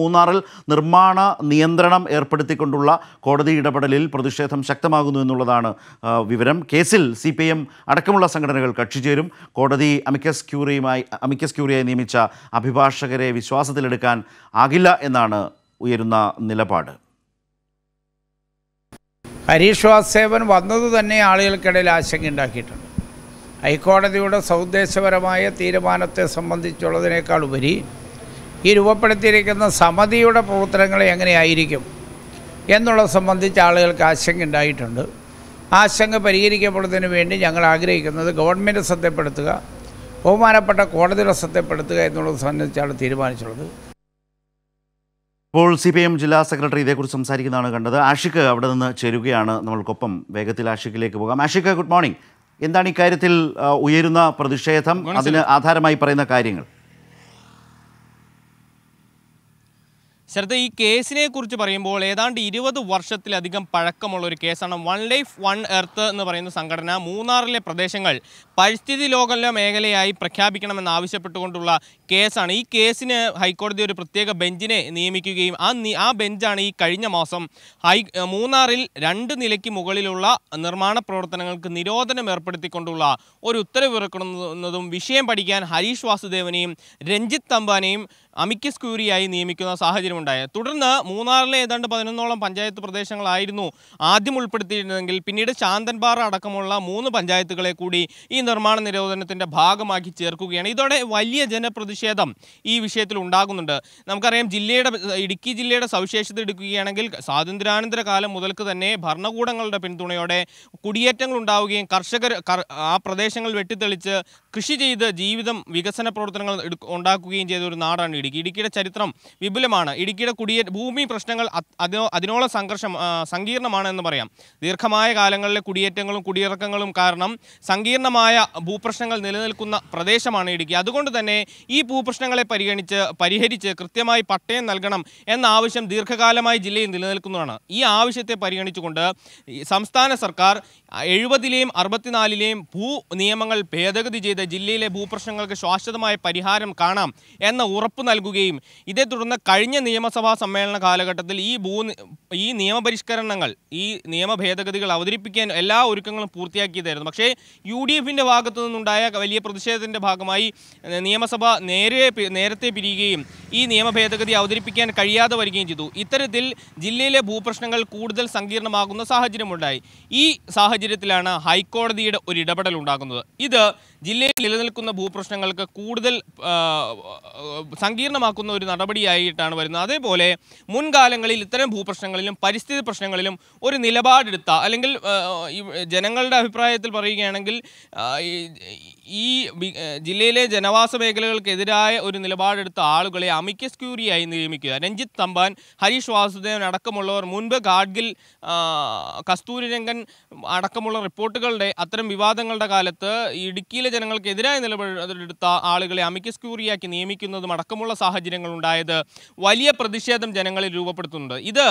മൂന്നാറിൽ നിർമ്മാണ നിയന്ത്രണം ഏർപ്പെടുത്തിക്കൊണ്ടുള്ള കോടതി ഇടപെടലിൽ പ്രതിഷേധം ശക്തമാകുന്നു എന്നുള്ളതാണ് വിവരം കേസിൽ സി പി എം അടക്കമുള്ള സംഘടനകൾ കക്ഷി ചേരും കോടതി അമിക്കസ് ക്യൂറിയുമായി അമിക്കസ് ക്യൂറിയായി നിയമിച്ച അഭിഭാഷകരെ വിശ്വാസത്തിലെടുക്കാൻ ആകില്ല എന്നാണ് ഉയരുന്ന നിലപാട് ഹരീഷ് വാസേവൻ വന്നത് തന്നെ ആളുകൾക്കിടയിൽ ആശങ്ക ഉണ്ടാക്കിയിട്ടുണ്ട് ഹൈക്കോടതിയുടെ സൗദ്ദേശപരമായ തീരുമാനത്തെ സംബന്ധിച്ചുള്ളതിനേക്കാൾ ഉപരി ഈ രൂപപ്പെടുത്തിയിരിക്കുന്ന സമിതിയുടെ പ്രവർത്തനങ്ങൾ എങ്ങനെയായിരിക്കും എന്നുള്ളത് സംബന്ധിച്ച് ആളുകൾക്ക് ആശങ്ക ഉണ്ടായിട്ടുണ്ട് ആശങ്ക പരിഹരിക്കപ്പെടുന്നതിന് വേണ്ടി ഞങ്ങൾ ആഗ്രഹിക്കുന്നത് ഗവൺമെൻറ് സത്യപ്പെടുത്തുക ബഹുമാനപ്പെട്ട കോടതിയുടെ സത്യപ്പെടുത്തുക എന്നുള്ളത് സംബന്ധിച്ചാണ് തീരുമാനിച്ചുള്ളത് ഇപ്പോൾ സി പി എം ജില്ലാ സെക്രട്ടറി ഇതേക്കുറിച്ച് സംസാരിക്കുന്നതാണ് കണ്ടത് ആഷിഖ് അവിടെ നിന്ന് ചേരുകയാണ് നമ്മൾക്കൊപ്പം വേഗത്തിൽ ആഷിക്കിലേക്ക് പോകാം ആഷിഖ് ഗുഡ് മോർണിംഗ് എന്താണ് ഇക്കാര്യത്തിൽ ഉയരുന്ന പ്രതിഷേധം അതിന് ആധാരമായി പറയുന്ന കാര്യങ്ങൾ ശരത് ഈ കേസിനെ കുറിച്ച് പറയുമ്പോൾ ഏതാണ്ട് ഇരുപത് വർഷത്തിലധികം പഴക്കമുള്ള ഒരു കേസാണ് വൺ ലൈഫ് വൺ എർത്ത് എന്ന് പറയുന്ന സംഘടന മൂന്നാറിലെ പ്രദേശങ്ങൾ പരിസ്ഥിതി ലോകല മേഖലയായി പ്രഖ്യാപിക്കണമെന്ന് ആവശ്യപ്പെട്ടുകൊണ്ടുള്ള കേസാണ് ഈ കേസിന് ഹൈക്കോടതി ഒരു പ്രത്യേക ബെഞ്ചിനെ നിയമിക്കുകയും ആ ആ ബെഞ്ചാണ് ഈ കഴിഞ്ഞ മാസം ഹൈ മൂന്നാറിൽ രണ്ട് നിലയ്ക്ക് മുകളിലുള്ള നിർമ്മാണ പ്രവർത്തനങ്ങൾക്ക് നിരോധനം ഏർപ്പെടുത്തിക്കൊണ്ടുള്ള ഒരു ഉത്തരവിറക്കുന്നതും വിഷയം പഠിക്കാൻ ഹരീഷ് വാസുദേവനെയും രഞ്ജിത്ത് തമ്പാനെയും അമിക്കസ് ക്യൂരിയായി നിയമിക്കുന്ന സാഹചര്യം ഉണ്ടായത് തുടർന്ന് മൂന്നാറിലെ ഏതാണ്ട് പതിനൊന്നോളം പഞ്ചായത്ത് പ്രദേശങ്ങളായിരുന്നു ആദ്യം ഉൾപ്പെടുത്തിയിരുന്നതെങ്കിൽ പിന്നീട് ശാന്തൻപാറ അടക്കമുള്ള മൂന്ന് പഞ്ചായത്തുകളെ കൂടി ഈ നിർമ്മാണ നിരോധനത്തിൻ്റെ ഭാഗമാക്കി ചേർക്കുകയാണ് ഇതോടെ വലിയ ജനപ്രതിഷേധം ഈ വിഷയത്തിൽ ഉണ്ടാകുന്നുണ്ട് നമുക്കറിയാം ജില്ലയുടെ ഇടുക്കി ജില്ലയുടെ സവിശേഷത എടുക്കുകയാണെങ്കിൽ സ്വാതന്ത്ര്യാനന്തര കാലം മുതൽക്ക് തന്നെ ഭരണകൂടങ്ങളുടെ പിന്തുണയോടെ കുടിയേറ്റങ്ങൾ ഉണ്ടാവുകയും കർഷകർ ആ പ്രദേശങ്ങൾ വെട്ടിത്തെളിച്ച് കൃഷി ചെയ്ത് ജീവിതം വികസന പ്രവർത്തനങ്ങൾ ഉണ്ടാക്കുകയും ചെയ്ത ഒരു നാടാണ് ഇടുക്കി ഇടുക്കിയുടെ ചരിത്രം വിപുലമാണ് ഇടുക്കിയുടെ കുടിയേ ഭൂമി പ്രശ്നങ്ങൾ അതിനോളം സംഘർഷം സങ്കീർണമാണ് എന്ന് പറയാം ദീർഘമായ കാലങ്ങളിലെ കുടിയേറ്റങ്ങളും കുടിയിറക്കങ്ങളും കാരണം സങ്കീർണമായ ഭൂപ്രശ്നങ്ങൾ നിലനിൽക്കുന്ന പ്രദേശമാണ് ഇടുക്കി അതുകൊണ്ട് തന്നെ ഈ ഭൂപ്രശ്നങ്ങളെ പരിഗണിച്ച് പരിഹരിച്ച് കൃത്യമായി പട്ടയം നൽകണം എന്ന ആവശ്യം ദീർഘകാലമായി ജില്ലയിൽ നിലനിൽക്കുന്നതാണ് ഈ ആവശ്യത്തെ പരിഗണിച്ചുകൊണ്ട് സംസ്ഥാന സർക്കാർ എഴുപതിലെയും അറുപത്തിനാലിലെയും ഭൂ നിയമങ്ങൾ ഭേദഗതി ചെയ്ത് ചെയ്ത് ജില്ലയിലെ ഭൂപ്രശ്നങ്ങൾക്ക് ശാശ്വതമായ പരിഹാരം കാണാം എന്ന ഉറപ്പ് നൽകുകയും ഇതേ തുടർന്ന് കഴിഞ്ഞ നിയമസഭാ സമ്മേളന കാലഘട്ടത്തിൽ ഈ ഭൂ ഈ നിയമപരിഷ്കരണങ്ങൾ ഈ നിയമ ഭേദഗതികൾ അവതരിപ്പിക്കാൻ എല്ലാ ഒരുക്കങ്ങളും പൂർത്തിയാക്കിയതായിരുന്നു പക്ഷേ യു ഡി എഫിൻ്റെ ഭാഗത്തു നിന്നുണ്ടായ വലിയ പ്രതിഷേധത്തിൻ്റെ ഭാഗമായി നിയമസഭ നേരെ നേരത്തെ പിരിയുകയും ഈ നിയമ ഭേദഗതി അവതരിപ്പിക്കാൻ കഴിയാതെ വരികയും ചെയ്തു ഇത്തരത്തിൽ ജില്ലയിലെ ഭൂപ്രശ്നങ്ങൾ കൂടുതൽ സങ്കീർണമാകുന്ന സാഹചര്യമുണ്ടായി ഈ സാഹചര്യത്തിലാണ് ഹൈക്കോടതിയുടെ ഒരു ഇടപെടൽ ഉണ്ടാകുന്നത് ഇത് ജില്ലയിൽ നിലനിൽക്കുന്ന ഭൂപ്രശ്നങ്ങൾക്ക് കൂടുതൽ സങ്കീർണമാക്കുന്ന ഒരു നടപടിയായിട്ടാണ് വരുന്നത് അതേപോലെ മുൻകാലങ്ങളിൽ ഇത്തരം ഭൂപ്രശ്നങ്ങളിലും പരിസ്ഥിതി പ്രശ്നങ്ങളിലും ഒരു നിലപാടെടുത്ത അല്ലെങ്കിൽ ജനങ്ങളുടെ അഭിപ്രായത്തിൽ പറയുകയാണെങ്കിൽ ഈ ജില്ലയിലെ ജനവാസ മേഖലകൾക്കെതിരായ ഒരു നിലപാടെടുത്ത ആളുകളെ അമിക്കസ് ക്യൂരിയായി നിയമിക്കുക രഞ്ജിത്ത് തമ്പാൻ ഹരീഷ് വാസുദേവൻ അടക്കമുള്ളവർ മുൻപ് ഗാഡ്ഗിൽ കസ്തൂരിരംഗൻ അടക്കമുള്ള റിപ്പോർട്ടുകളുടെ അത്തരം വിവാദങ്ങളുടെ കാലത്ത് ഇടുക്കിയിലെ ജനങ്ങൾക്കെതിരായ നിലപാടെടുത്ത ആളുകളെ അമിക്കസ് ക്യൂറിയാക്കി നിയമിക്കുന്നതും അടക്കമുള്ള സാഹചര്യങ്ങൾ ഉണ്ടായത് വലിയ പ്രതിഷേധം ജനങ്ങളിൽ രൂപപ്പെടുത്തുന്നുണ്ട് ഇത്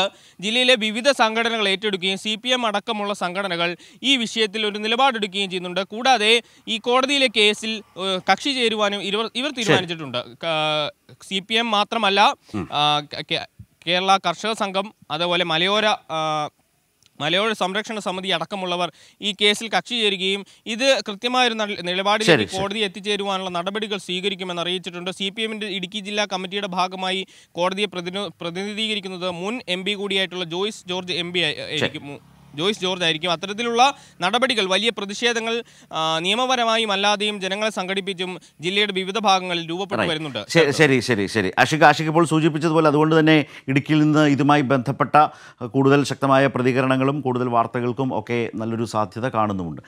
ജില്ലയിലെ വിവിധ സംഘടനകൾ ഏറ്റെടുക്കുകയും സി അടക്കമുള്ള സംഘടനകൾ ഈ വിഷയത്തിൽ ഒരു നിലപാടെടുക്കുകയും ചെയ്യുന്നുണ്ട് കൂടാതെ ഈ കോടതിയിലെ കേസിൽ കക്ഷി ചേരുവാനും ഇവർ തീരുമാനിച്ചിട്ടുണ്ട് സി പി എം മാത്രമല്ല കേരള കർഷക സംഘം അതുപോലെ മലയോര മലയോര സംരക്ഷണ സമിതി അടക്കമുള്ളവർ ഈ കേസിൽ കക്ഷി ചേരുകയും ഇത് കൃത്യമായൊരു നിലപാടിലേക്ക് കോടതി എത്തിച്ചേരുവാനുള്ള നടപടികൾ സ്വീകരിക്കുമെന്ന് അറിയിച്ചിട്ടുണ്ട് സി പി എമ്മിൻ്റെ ഇടുക്കി ജില്ലാ കമ്മിറ്റിയുടെ ഭാഗമായി കോടതിയെ പ്രതിനിധീകരിക്കുന്നത് മുൻ എം കൂടിയായിട്ടുള്ള ജോയ്സ് ജോർജ് എം ആയിരിക്കും ജോയ്സ് ജോർജ് ആയിരിക്കും അത്തരത്തിലുള്ള നടപടികൾ വലിയ പ്രതിഷേധങ്ങൾ നിയമപരമായും അല്ലാതെയും ജനങ്ങളെ സംഘടിപ്പിച്ചും ജില്ലയുടെ വിവിധ ഭാഗങ്ങളിൽ രൂപപ്പെട്ടു വരുന്നുണ്ട് ശരി ശരി ശരി അഷിക് ആഷിക് ഇപ്പോൾ സൂചിപ്പിച്ചതുപോലെ അതുകൊണ്ട് തന്നെ ഇടുക്കിയിൽ നിന്ന് ഇതുമായി ബന്ധപ്പെട്ട കൂടുതൽ ശക്തമായ പ്രതികരണങ്ങളും കൂടുതൽ വാർത്തകൾക്കും ഒക്കെ നല്ലൊരു സാധ്യത കാണുന്നുമുണ്ട്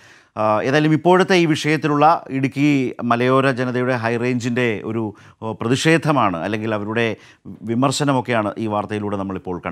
ഏതായാലും ഇപ്പോഴത്തെ ഈ വിഷയത്തിലുള്ള ഇടുക്കി മലയോര ജനതയുടെ ഹൈറേഞ്ചിൻ്റെ ഒരു പ്രതിഷേധമാണ് അല്ലെങ്കിൽ അവരുടെ വിമർശനമൊക്കെയാണ് ഈ വാർത്തയിലൂടെ നമ്മളിപ്പോൾ കണ്ടത്